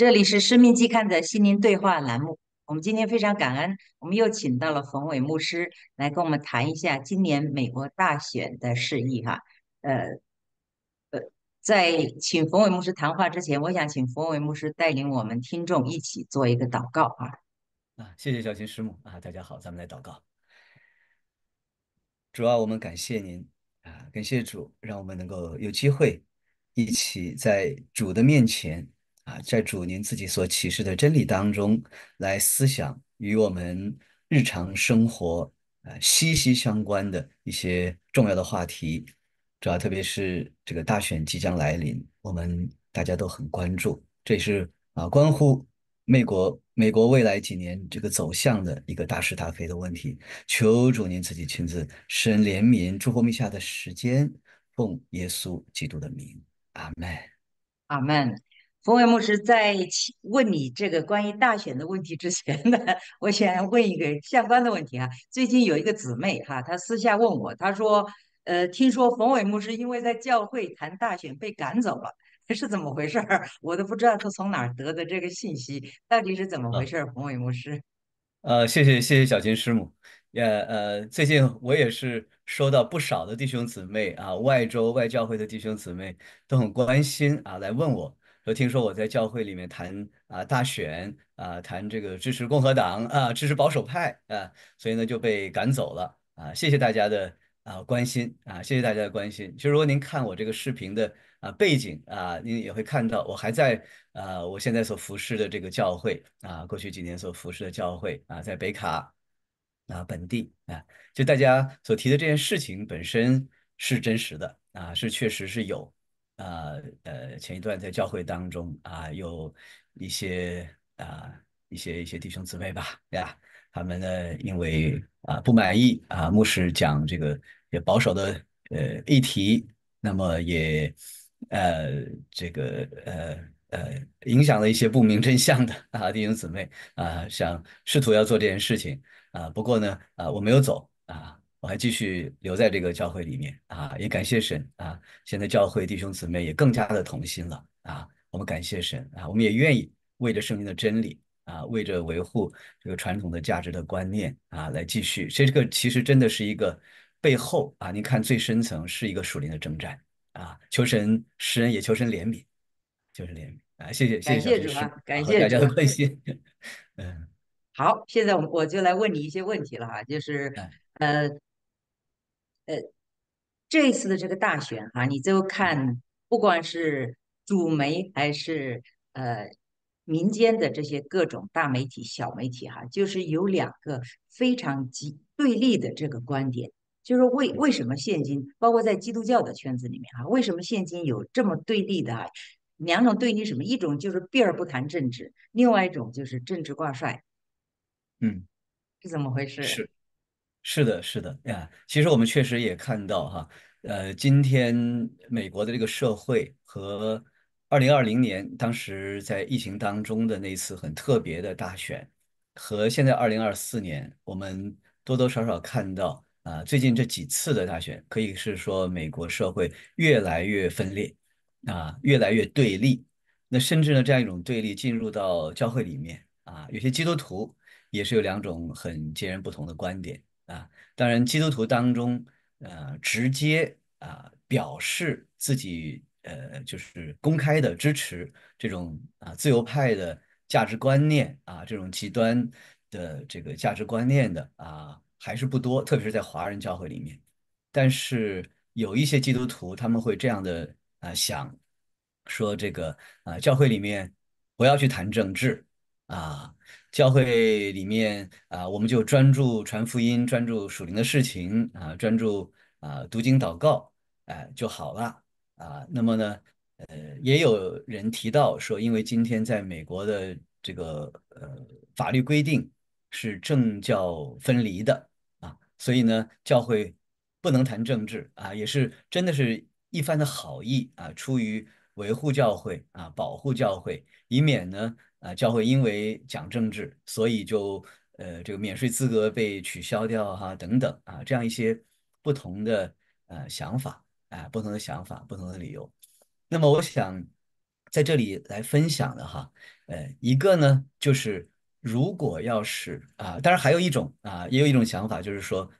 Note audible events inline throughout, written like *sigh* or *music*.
这里是《生命季刊》的心灵对话栏目。我们今天非常感恩，我们又请到了冯伟牧师来跟我们谈一下今年美国大选的事宜。哈，呃呃，在请冯伟牧师谈话之前，我想请冯伟牧师带领我们听众一起做一个祷告啊。啊，谢谢小秦师母啊，大家好，咱们来祷告。主要我们感谢您啊，感谢主，让我们能够有机会一起在主的面前。啊，在主您自己所启示的真理当中来思想与我们日常生活啊息息相关的、一些重要的话题，主要特别是这个大选即将来临，我们大家都很关注，这也是啊关乎美国美国未来几年这个走向的一个大是大非的问题。求主您自己亲自伸怜悯、祝福祢下的时间，奉耶稣基督的名，阿门，阿门。冯伟牧师在问你这个关于大选的问题之前呢，我想问一个相关的问题啊。最近有一个姊妹哈，她私下问我，她说：“呃，听说冯伟牧师因为在教会谈大选被赶走了，*laughs* 是怎么回事？” *laughs* 我都不知道他从哪儿得的这个信息，到底是怎么回事？冯伟牧师，*laughs* 呃，谢谢谢谢小金师母。也呃，最近我也是收到不少的弟兄姊妹啊，外州外教会的弟兄姊妹都很关心啊，来问我。听说我在教会里面谈啊大选啊，谈这个支持共和党啊，支持保守派啊，所以呢就被赶走了啊。谢谢大家的啊关心啊，谢谢大家的关心。其实如果您看我这个视频的啊背景啊，您也会看到我还在啊，我现在所服侍的这个教会啊，过去几年所服侍的教会啊，在北卡啊本地啊，就大家所提的这件事情本身是真实的啊，是确实是有。啊呃，前一段在教会当中啊，有一些啊一些一些弟兄姊妹吧，对吧？他们呢，因为啊不满意啊，牧师讲这个也保守的呃议题，那么也呃这个呃呃影响了一些不明真相的啊弟兄姊妹啊，想试图要做这件事情啊。不过呢啊，我没有走啊。我还继续留在这个教会里面啊，也感谢神啊。现在教会弟兄姊妹也更加的同心了啊。我们感谢神啊，我们也愿意为着圣经的真理啊，为着维护这个传统的价值的观念啊，来继续。所以这个其实真的是一个背后啊，你看最深层是一个属灵的征战啊，求神施恩也求神怜悯，求神怜悯啊。谢谢谢谢主天感谢大家的关心。*laughs* 嗯，好，现在我我就来问你一些问题了哈，就是呃。呃，这一次的这个大选哈，你后看，不管是主媒还是呃民间的这些各种大媒体、小媒体哈，就是有两个非常极对立的这个观点，就是为为什么现今包括在基督教的圈子里面哈，为什么现今有这么对立的两种对立什么？一种就是避而不谈政治，另外一种就是政治挂帅，嗯，是怎么回事？是。是的，是的呀。其实我们确实也看到哈，呃，今天美国的这个社会和二零二零年当时在疫情当中的那次很特别的大选，和现在二零二四年，我们多多少少看到啊，最近这几次的大选，可以是说美国社会越来越分裂啊，越来越对立。那甚至呢，这样一种对立进入到教会里面啊，有些基督徒也是有两种很截然不同的观点。啊，当然，基督徒当中，呃，直接啊表示自己，呃，就是公开的支持这种啊自由派的价值观念啊，这种极端的这个价值观念的啊，还是不多，特别是在华人教会里面。但是有一些基督徒他们会这样的啊想说这个啊，教会里面不要去谈政治啊。教会里面啊，我们就专注传福音，专注属灵的事情啊，专注啊读经祷告，哎就好了啊。那么呢，呃，也有人提到说，因为今天在美国的这个呃法律规定是政教分离的啊，所以呢，教会不能谈政治啊，也是真的是一番的好意啊，出于维护教会啊，保护教会，以免呢。啊，教会因为讲政治，所以就呃，这个免税资格被取消掉哈，等等啊，这样一些不同的呃想法，啊，不同的想法，不同的理由。那么我想在这里来分享的哈，呃，一个呢就是如果要是啊，当然还有一种啊，也有一种想法就是说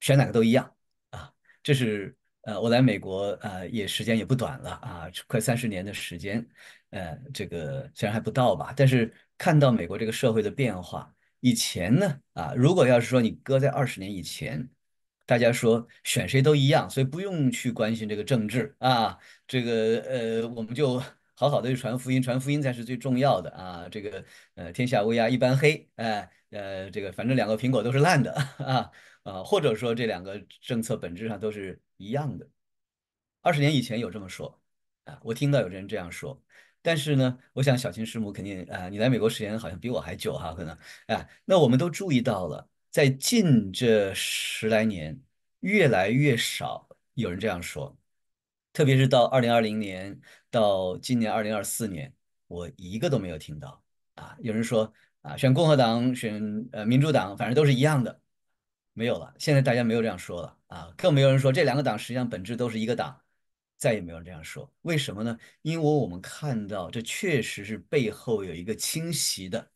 选哪个都一样啊，这是。呃，我来美国啊，也时间也不短了啊，快三十年的时间，呃，这个虽然还不到吧，但是看到美国这个社会的变化，以前呢啊，如果要是说你搁在二十年以前，大家说选谁都一样，所以不用去关心这个政治啊，这个呃，我们就好好的传福音，传福音才是最重要的啊，这个呃，天下乌鸦一般黑，哎，呃，这个反正两个苹果都是烂的啊。啊，或者说这两个政策本质上都是一样的。二十年以前有这么说啊，我听到有人这样说，但是呢，我想小秦师母肯定啊，你来美国时间好像比我还久哈，可能啊，那我们都注意到了，在近这十来年，越来越少有人这样说，特别是到二零二零年到今年二零二四年，我一个都没有听到啊，有人说啊，选共和党选呃民主党，反正都是一样的。没有了，现在大家没有这样说了啊，更没有人说这两个党实际上本质都是一个党，再也没有人这样说。为什么呢？因为我们看到这确实是背后有一个清晰的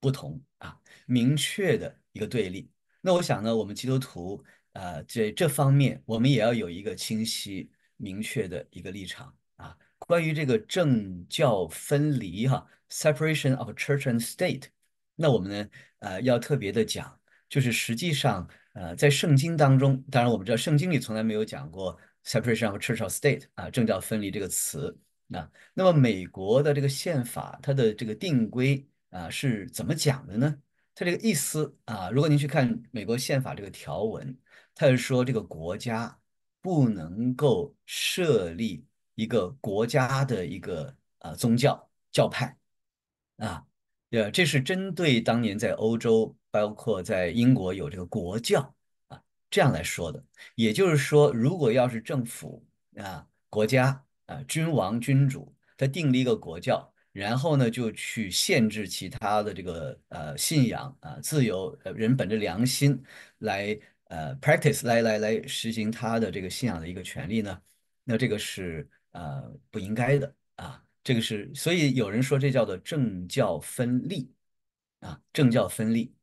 不同啊，明确的一个对立。那我想呢，我们基督徒啊，这这方面我们也要有一个清晰明确的一个立场啊。关于这个政教分离哈，separation of church and state，那我们呢呃要特别的讲。就是实际上，呃，在圣经当中，当然我们知道，圣经里从来没有讲过 “separation of church and state” 啊，政教分离这个词。啊。那么，美国的这个宪法，它的这个定规啊，是怎么讲的呢？它这个意思啊，如果您去看美国宪法这个条文，它是说这个国家不能够设立一个国家的一个啊宗教教派啊，呃，这是针对当年在欧洲。包括在英国有这个国教啊，这样来说的，也就是说，如果要是政府啊、国家啊、君王、君主他订立一个国教，然后呢就去限制其他的这个呃信仰啊，自由呃人本着良心来呃 practice 来来来实行他的这个信仰的一个权利呢，那这个是呃不应该的啊，这个是所以有人说这叫做政教分立啊，政教分立。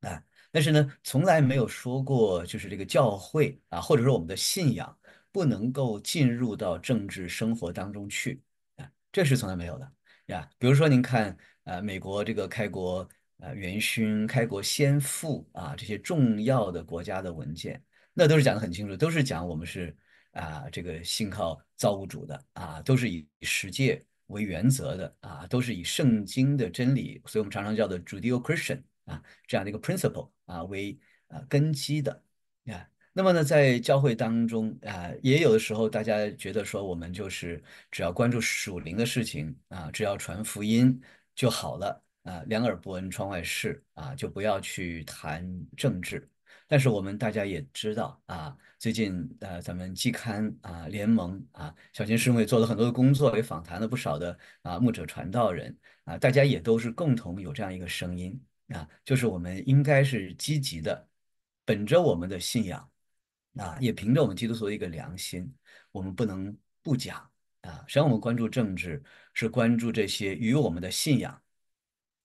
啊，但是呢，从来没有说过，就是这个教会啊，或者说我们的信仰不能够进入到政治生活当中去啊，这是从来没有的呀。比如说，您看，呃，美国这个开国呃元勋、开国先父啊，这些重要的国家的文件，那都是讲得很清楚，都是讲我们是啊，这个信靠造物主的啊，都是以十诫为原则的啊，都是以圣经的真理，所以我们常常叫做 Judeo-Christian。啊，这样的一个 principle 啊，为啊根基的啊。那么呢，在教会当中啊，也有的时候大家觉得说，我们就是只要关注属灵的事情啊，只要传福音就好了啊，两耳不闻窗外事啊，就不要去谈政治。但是我们大家也知道啊，最近呃，咱们季刊啊，联盟啊，小金师母做了很多的工作，也访谈了不少的啊牧者传道人啊，大家也都是共同有这样一个声音。啊，就是我们应该是积极的，本着我们的信仰，啊，也凭着我们基督徒的一个良心，我们不能不讲啊。实际上，我们关注政治，是关注这些与我们的信仰、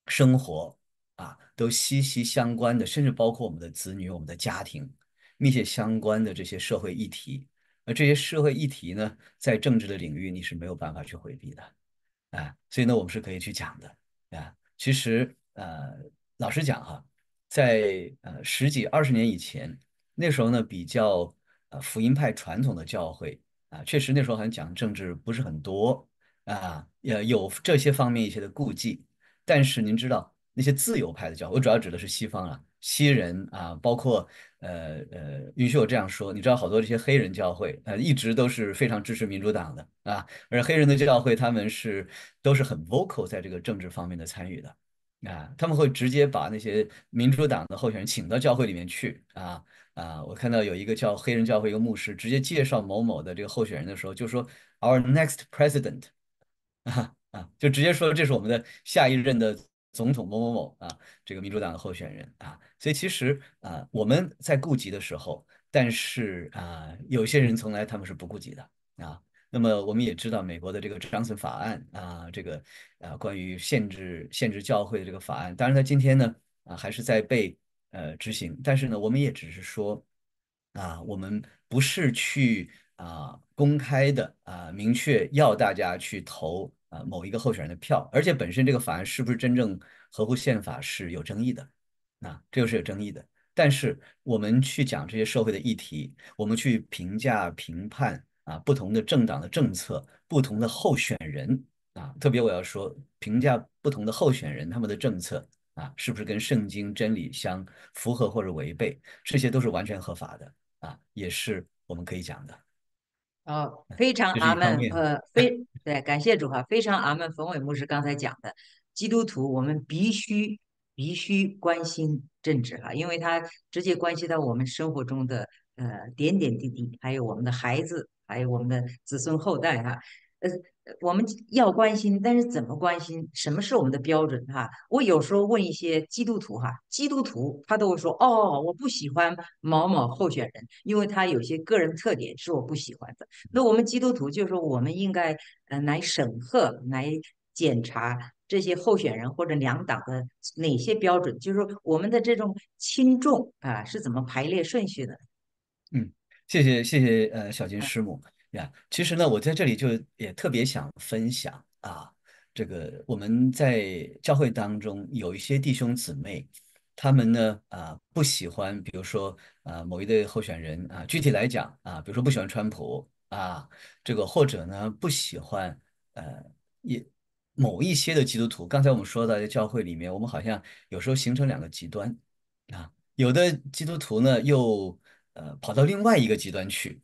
生活啊都息息相关的，甚至包括我们的子女、我们的家庭密切相关的这些社会议题。而这些社会议题呢，在政治的领域你是没有办法去回避的，啊，所以呢，我们是可以去讲的啊。其实，呃。老实讲哈，在呃十几二十年以前，那时候呢，比较呃福音派传统的教会啊，确实那时候好像讲政治不是很多啊，也有这些方面一些的顾忌。但是您知道，那些自由派的教会，我主要指的是西方啊，西人啊，包括呃呃，允许我这样说，你知道好多这些黑人教会，呃，一直都是非常支持民主党的啊，而黑人的教会他们是都是很 vocal 在这个政治方面的参与的。啊，他们会直接把那些民主党的候选人请到教会里面去啊啊！我看到有一个叫黑人教会一个牧师，直接介绍某某的这个候选人的时候，就说 Our next president *laughs* 啊啊，就直接说这是我们的下一任的总统某某某啊，这个民主党的候选人啊。所以其实啊，我们在顾及的时候，但是啊，有些人从来他们是不顾及的啊。那么我们也知道美国的这个 Johnson 法案啊，这个啊关于限制限制教会的这个法案，当然它今天呢啊还是在被呃执行，但是呢我们也只是说啊我们不是去啊公开的啊明确要大家去投啊某一个候选人的票，而且本身这个法案是不是真正合乎宪法是有争议的啊，这又是有争议的。但是我们去讲这些社会的议题，我们去评价评判。啊，不同的政党的政策，不同的候选人啊，特别我要说，评价不同的候选人他们的政策啊，是不是跟圣经真理相符合或者违背，这些都是完全合法的啊，也是我们可以讲的。哦，非常阿门。呃，*laughs* 非对，感谢主哈，非常阿门。冯伟牧师刚才讲的，基督徒我们必须必须关心政治哈，因为它直接关系到我们生活中的呃点点滴滴，还有我们的孩子。还有我们的子孙后代哈，呃，我们要关心，但是怎么关心？什么是我们的标准哈？我有时候问一些基督徒哈，基督徒他都会说哦，我不喜欢某某候选人，因为他有些个人特点是我不喜欢的。那我们基督徒就是我们应该呃来审核、来检查这些候选人或者两党的哪些标准，就是说我们的这种轻重啊是怎么排列顺序的？谢谢谢谢，呃，小金师母呀，其实呢，我在这里就也特别想分享啊，这个我们在教会当中有一些弟兄姊妹，他们呢啊不喜欢，比如说啊某一对候选人啊，具体来讲啊，比如说不喜欢川普啊，这个或者呢不喜欢呃一某一些的基督徒。刚才我们说到在教会里面，我们好像有时候形成两个极端啊，有的基督徒呢又。呃，跑到另外一个极端去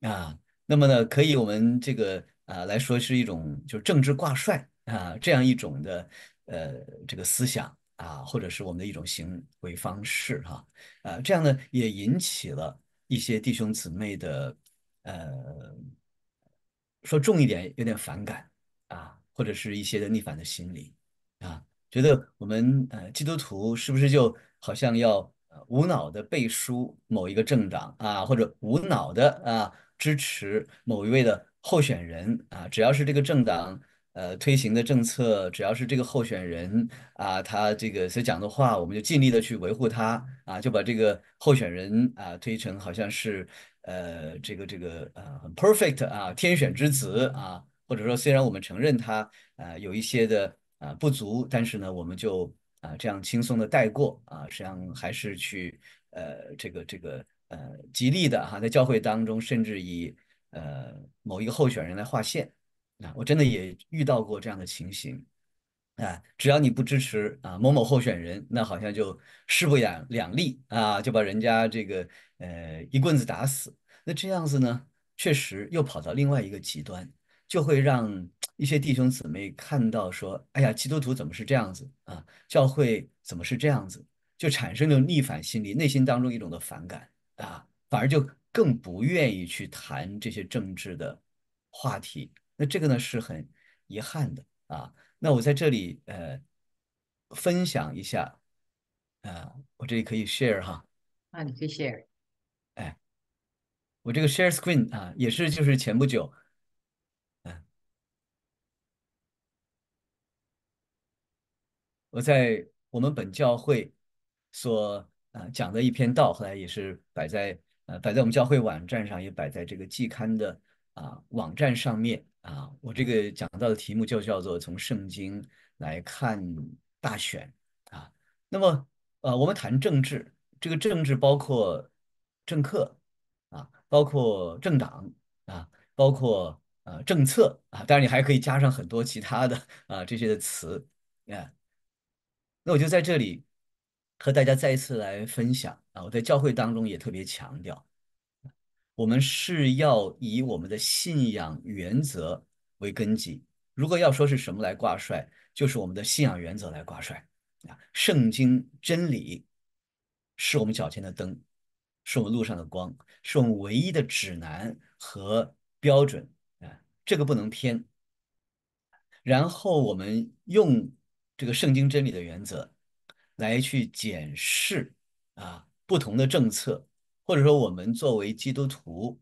啊，那么呢，可以我们这个啊来说是一种就是政治挂帅啊这样一种的呃这个思想啊，或者是我们的一种行为方式哈啊这样呢也引起了一些弟兄姊妹的呃说重一点有点反感啊，或者是一些的逆反的心理啊，觉得我们呃基督徒是不是就好像要。无脑的背书某一个政党啊，或者无脑的啊支持某一位的候选人啊，只要是这个政党呃推行的政策，只要是这个候选人啊他这个所讲的话，我们就尽力的去维护他啊，就把这个候选人啊推成好像是呃这个这个呃很 perfect 啊天选之子啊，或者说虽然我们承认他啊有一些的啊不足，但是呢我们就。啊，这样轻松的带过啊，实际上还是去呃这个这个呃极力的哈，在教会当中，甚至以呃某一个候选人来划线啊，我真的也遇到过这样的情形啊，只要你不支持啊某某候选人，那好像就势不两两立啊，就把人家这个呃一棍子打死，那这样子呢，确实又跑到另外一个极端，就会让。一些弟兄姊妹看到说：“哎呀，基督徒怎么是这样子啊？教会怎么是这样子？”就产生了逆反心理，内心当中一种的反感啊，反而就更不愿意去谈这些政治的话题。那这个呢是很遗憾的啊。那我在这里呃分享一下啊，我这里可以 share 哈，啊，你可以 share。哎，我这个 share screen 啊，也是就是前不久。我在我们本教会所啊讲的一篇道，后来也是摆在呃摆在我们教会网站上，也摆在这个季刊的啊网站上面啊。我这个讲到的题目就叫做从圣经来看大选啊。那么呃，我们谈政治，这个政治包括政客啊，包括政党啊，包括啊政策啊，当然你还可以加上很多其他的啊这些的词啊。那我就在这里和大家再一次来分享啊！我在教会当中也特别强调，我们是要以我们的信仰原则为根基。如果要说是什么来挂帅，就是我们的信仰原则来挂帅啊！圣经真理是我们脚前的灯，是我们路上的光，是我们唯一的指南和标准啊！这个不能偏。然后我们用。这个圣经真理的原则，来去检视啊不同的政策，或者说我们作为基督徒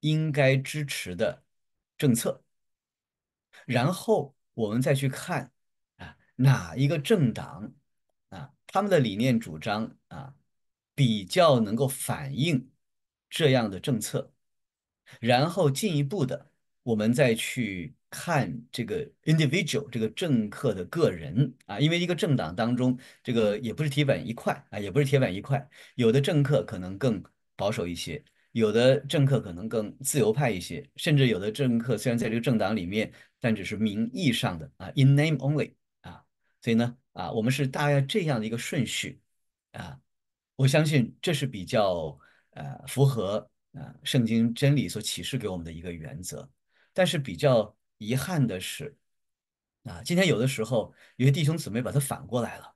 应该支持的政策，然后我们再去看啊哪一个政党啊他们的理念主张啊比较能够反映这样的政策，然后进一步的我们再去。看这个 individual 这个政客的个人啊，因为一个政党当中，这个也不是铁板一块啊，也不是铁板一块，有的政客可能更保守一些，有的政客可能更自由派一些，甚至有的政客虽然在这个政党里面，但只是名义上的啊，in name only 啊，所以呢啊，我们是大概这样的一个顺序啊，我相信这是比较呃符合啊圣经真理所启示给我们的一个原则，但是比较。遗憾的是，啊，今天有的时候有些弟兄姊妹把它反过来了，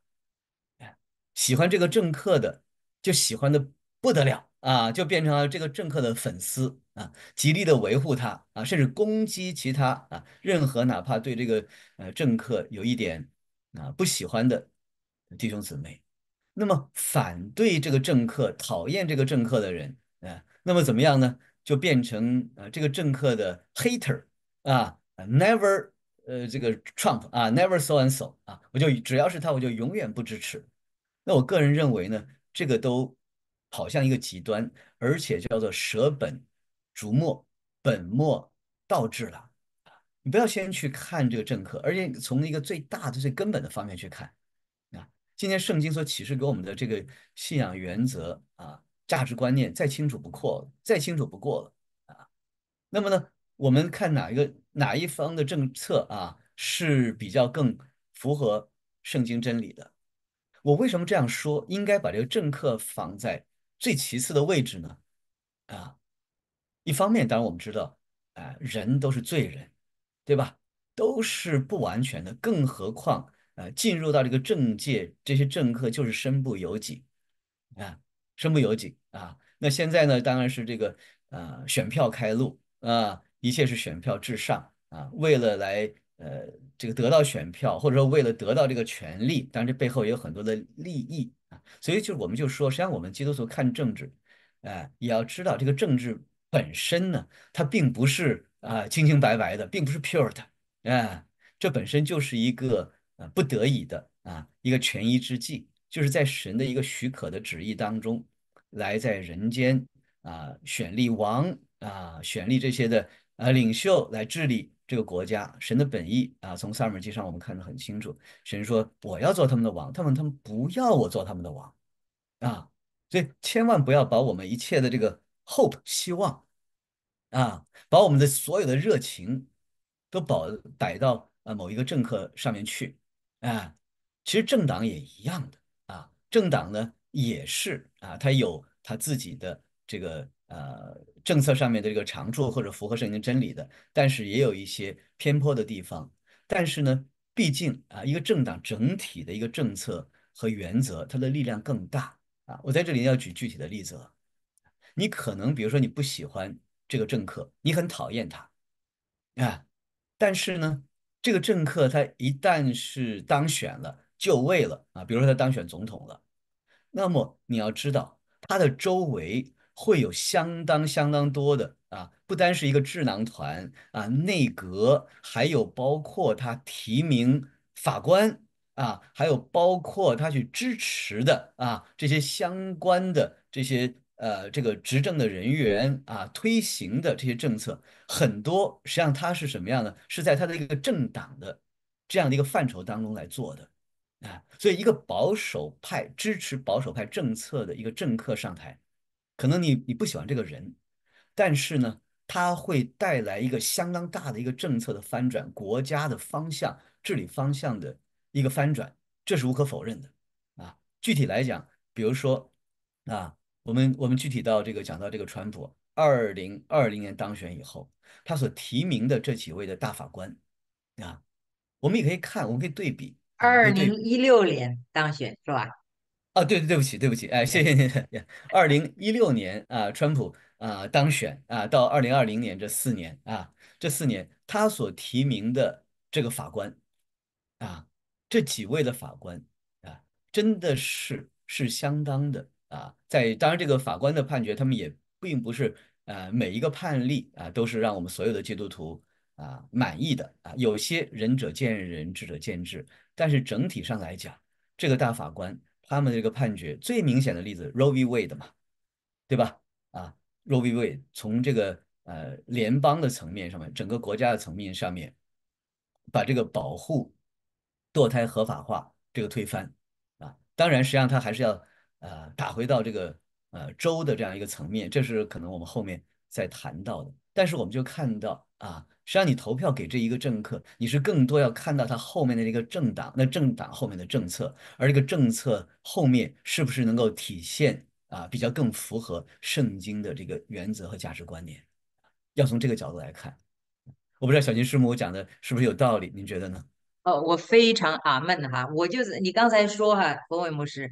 哎，喜欢这个政客的就喜欢的不得了啊，就变成了这个政客的粉丝啊，极力的维护他啊，甚至攻击其他啊，任何哪怕对这个呃政客有一点啊不喜欢的弟兄姊妹，那么反对这个政客、讨厌这个政客的人，啊，那么怎么样呢？就变成啊这个政客的 hater 啊。Never，呃，这个 Trump 啊，Never so and so 啊，我就只要是他，我就永远不支持。那我个人认为呢，这个都好像一个极端，而且叫做舍本逐末、本末倒置了。你不要先去看这个政客，而且从一个最大的、最根本的方面去看。啊，今天圣经所启示给我们的这个信仰原则啊，价值观念再清楚不过，了，再清楚不过了啊。那么呢？我们看哪一个哪一方的政策啊是比较更符合圣经真理的？我为什么这样说？应该把这个政客放在最其次的位置呢？啊，一方面，当然我们知道，啊，人都是罪人，对吧？都是不完全的，更何况，呃，进入到这个政界，这些政客就是身不由己啊，身不由己啊。那现在呢，当然是这个啊，选票开路啊。一切是选票至上啊，为了来呃这个得到选票，或者说为了得到这个权利，当然这背后也有很多的利益啊。所以就是我们就说，实际上我们基督徒看政治，啊，也要知道这个政治本身呢，它并不是啊清清白白的，并不是 pure 的，啊，这本身就是一个啊不得已的啊一个权宜之计，就是在神的一个许可的旨意当中来在人间啊选立王啊选立这些的。啊，领袖来治理这个国家，神的本意啊，从萨母耳记上我们看得很清楚。神说我要做他们的王，他们他们不要我做他们的王啊，所以千万不要把我们一切的这个 hope 希望啊，把我们的所有的热情都保摆到啊某一个政客上面去啊。其实政党也一样的啊，政党呢也是啊，他有他自己的这个。呃，政策上面的这个长处或者符合圣经真理的，但是也有一些偏颇的地方。但是呢，毕竟啊，一个政党整体的一个政策和原则，它的力量更大啊。我在这里要举具体的例子，你可能比如说你不喜欢这个政客，你很讨厌他啊，但是呢，这个政客他一旦是当选了就位了啊，比如说他当选总统了，那么你要知道他的周围。会有相当相当多的啊，不单是一个智囊团啊，内阁，还有包括他提名法官啊，还有包括他去支持的啊，这些相关的这些呃，这个执政的人员啊，推行的这些政策，很多实际上他是什么样的？是在他的一个政党的这样的一个范畴当中来做的啊，所以一个保守派支持保守派政策的一个政客上台。可能你你不喜欢这个人，但是呢，他会带来一个相当大的一个政策的翻转，国家的方向、治理方向的一个翻转，这是无可否认的啊。具体来讲，比如说啊，我们我们具体到这个讲到这个川普，二零二零年当选以后，他所提名的这几位的大法官啊，我们也可以看，我们可以对比，二零一六年当选是吧？啊，对对，对不起，对不起，哎，谢谢您。*laughs* 二零一六年啊，川普啊当选啊，到二零二零年这四年啊，这四年他所提名的这个法官啊，这几位的法官啊，真的是是相当的啊。在当然，这个法官的判决，他们也并不是呃每一个判例啊都是让我们所有的基督徒啊满意的啊，有些仁者见仁，智者见智。但是整体上来讲，这个大法官。他们这个判决最明显的例子，Roe v Wade 嘛，对吧？啊，Roe v Wade 从这个呃联邦的层面上面，整个国家的层面上面，把这个保护堕胎合法化这个推翻啊，当然实际上它还是要呃打回到这个呃州的这样一个层面，这是可能我们后面再谈到的。但是我们就看到。啊，实际上你投票给这一个政客，你是更多要看到他后面的这个政党，那政党后面的政策，而这个政策后面是不是能够体现啊，比较更符合圣经的这个原则和价值观念，要从这个角度来看。我不知道小金师母讲的是不是有道理，您觉得呢？哦，我非常阿闷哈，我就是你刚才说哈，冯伟牧师，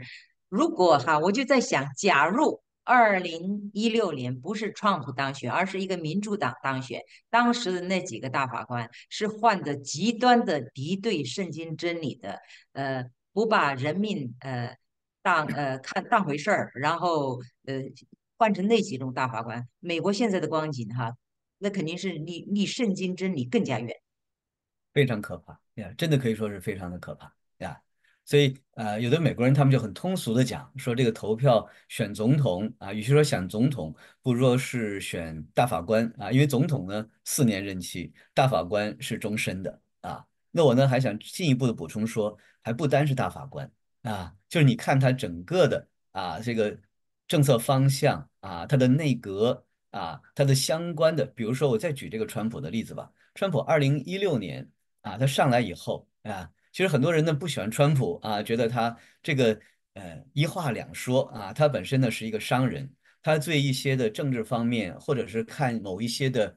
如果哈，我就在想，假如。二零一六年不是特朗普当选，而是一个民主党当选。当时的那几个大法官是患着极端的敌对圣经真理的，呃，不把人命呃当呃看当回事儿，然后呃换成那几种大法官，美国现在的光景哈，那肯定是离离圣经真理更加远，非常可怕呀！真的可以说是非常的可怕。所以，呃，有的美国人他们就很通俗的讲说，这个投票选总统啊，与其说选总统，不如说是选大法官啊，因为总统呢四年任期，大法官是终身的啊。那我呢还想进一步的补充说，还不单是大法官啊，就是你看他整个的啊这个政策方向啊，他的内阁啊，他的相关的，比如说我再举这个川普的例子吧，川普二零一六年啊，他上来以后啊。其实很多人呢不喜欢川普啊，觉得他这个呃一话两说啊，他本身呢是一个商人，他对一些的政治方面，或者是看某一些的，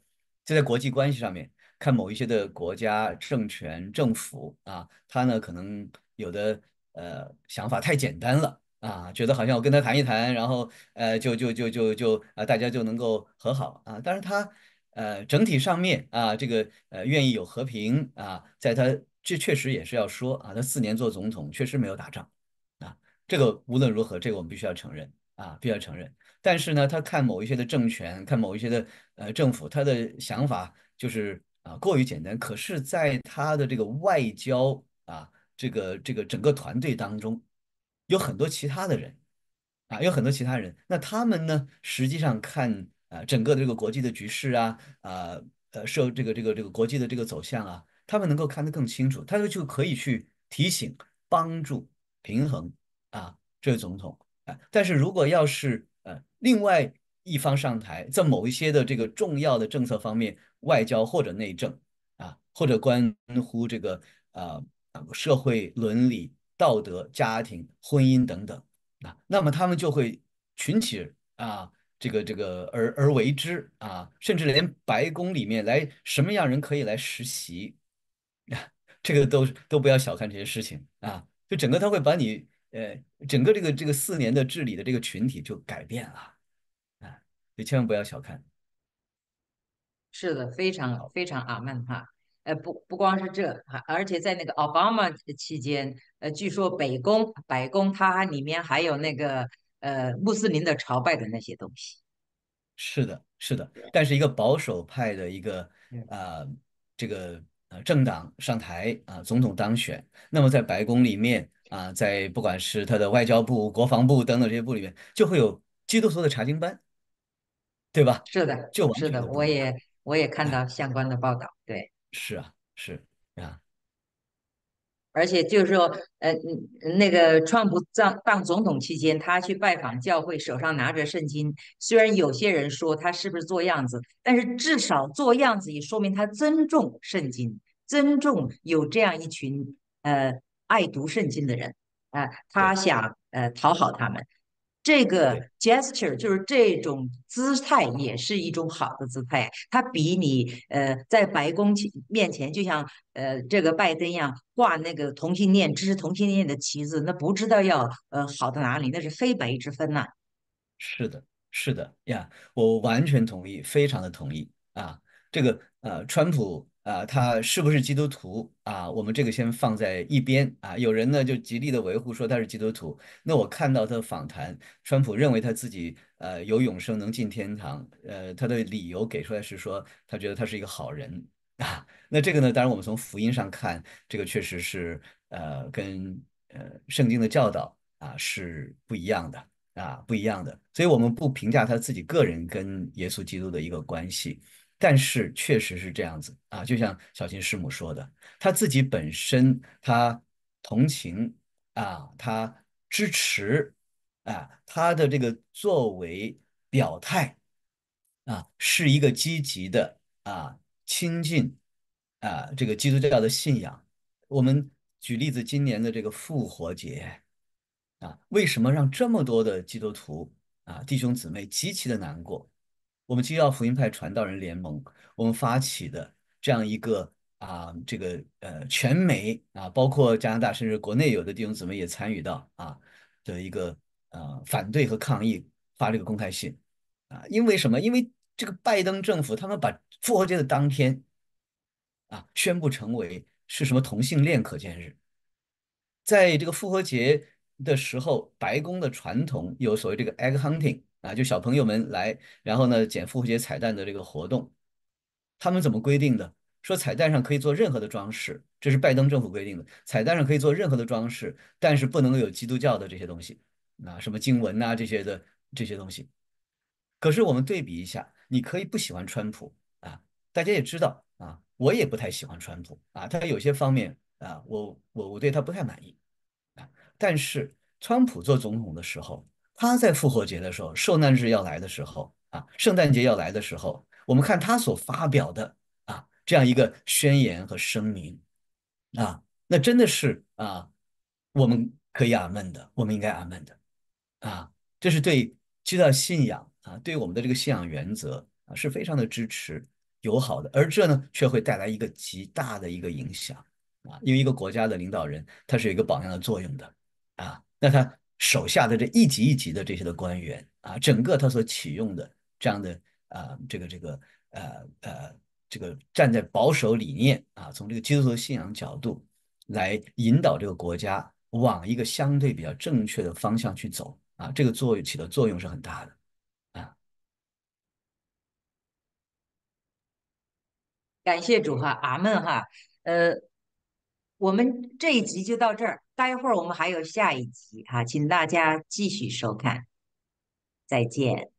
就在国际关系上面看某一些的国家政权、政府啊，他呢可能有的呃想法太简单了啊，觉得好像我跟他谈一谈，然后呃就就就就就啊大家就能够和好啊，但是他呃整体上面啊这个呃愿意有和平啊，在他。这确实也是要说啊，他四年做总统确实没有打仗，啊，这个无论如何，这个我们必须要承认啊，必须要承认。但是呢，他看某一些的政权，看某一些的呃政府，他的想法就是啊过于简单。可是，在他的这个外交啊，这个这个整个团队当中，有很多其他的人啊，有很多其他人。那他们呢，实际上看啊整个的这个国际的局势啊啊呃受这个这个这个国际的这个走向啊。他们能够看得更清楚，他就可以去提醒、帮助、平衡啊，这位总统啊。但是如果要是呃，另外一方上台，在某一些的这个重要的政策方面，外交或者内政啊，或者关乎这个啊，社会伦理、道德、家庭、婚姻等等啊，那么他们就会群起啊，这个这个而而为之啊，甚至连白宫里面来什么样人可以来实习。*laughs* 这个都都不要小看这些事情啊！就整个他会把你呃整个这个这个四年的治理的这个群体就改变了啊！你千万不要小看。是的，非常非常阿曼哈，呃，不不光是这，而且在那个奥巴马期间，呃，据说白宫白宫它里面还有那个呃穆斯林的朝拜的那些东西。是的，是的，但是一个保守派的一个啊这个。啊，政党上台啊，总统当选，那么在白宫里面啊，在不管是他的外交部、国防部等等这些部里面，就会有基督徒的查经班，对吧？是的，就。是的，我也我也看到相关的报道，对，是啊，是啊。而且就是说，呃，那个川普当当总统期间，他去拜访教会，手上拿着圣经。虽然有些人说他是不是做样子，但是至少做样子也说明他尊重圣经，尊重有这样一群呃爱读圣经的人啊，他想呃讨好他们。这个 gesture 就是这种姿态，也是一种好的姿态。它比你呃在白宫面前，就像呃这个拜登一样挂那个同性恋支持同性恋的旗子，那不知道要呃好到哪里，那是非白之分呐。是的，是的呀，我完全同意，非常的同意啊。这个呃，川普。啊，他是不是基督徒啊？我们这个先放在一边啊。有人呢就极力的维护说他是基督徒。那我看到他的访谈，川普认为他自己呃有永生能进天堂，呃，他的理由给出来是说他觉得他是一个好人啊。那这个呢，当然我们从福音上看，这个确实是呃跟呃圣经的教导啊是不一样的啊，不一样的。所以我们不评价他自己个人跟耶稣基督的一个关系。但是确实是这样子啊，就像小琴师母说的，他自己本身他同情啊，他支持啊，他的这个作为表态啊，是一个积极的啊，亲近啊这个基督教的信仰。我们举例子，今年的这个复活节啊，为什么让这么多的基督徒啊弟兄姊妹极其的难过？我们基督教福音派传道人联盟，我们发起的这样一个啊，这个呃，全美啊，包括加拿大，甚至国内有的弟兄姊妹也参与到啊的一个啊反对和抗议，发这个公开信啊，因为什么？因为这个拜登政府他们把复活节的当天啊宣布成为是什么同性恋可见日，在这个复活节的时候，白宫的传统有所谓这个 egg hunting。啊，就小朋友们来，然后呢捡复活节彩蛋的这个活动，他们怎么规定的？说彩蛋上可以做任何的装饰，这是拜登政府规定的。彩蛋上可以做任何的装饰，但是不能有基督教的这些东西，啊，什么经文啊这些的这些东西。可是我们对比一下，你可以不喜欢川普啊，大家也知道啊，我也不太喜欢川普啊，他有些方面啊，我我我对他不太满意啊。但是川普做总统的时候。他在复活节的时候，受难日要来的时候，啊，圣诞节要来的时候，我们看他所发表的啊这样一个宣言和声明，啊，那真的是啊，我们可以阿闷的，我们应该阿闷的，啊，这是对基督教信仰啊，对我们的这个信仰原则啊是非常的支持友好的，而这呢却会带来一个极大的一个影响，啊，因为一个国家的领导人他是有一个榜样的作用的，啊，那他。手下的这一级一级的这些的官员啊，整个他所启用的这样的啊，这个这个呃呃，这个站在保守理念啊，从这个基督教信仰角度来引导这个国家往一个相对比较正确的方向去走啊，这个作用起的作用是很大的啊。感谢主哈阿门哈，呃，我们这一集就到这儿。待一会儿我们还有下一集哈，请大家继续收看，再见。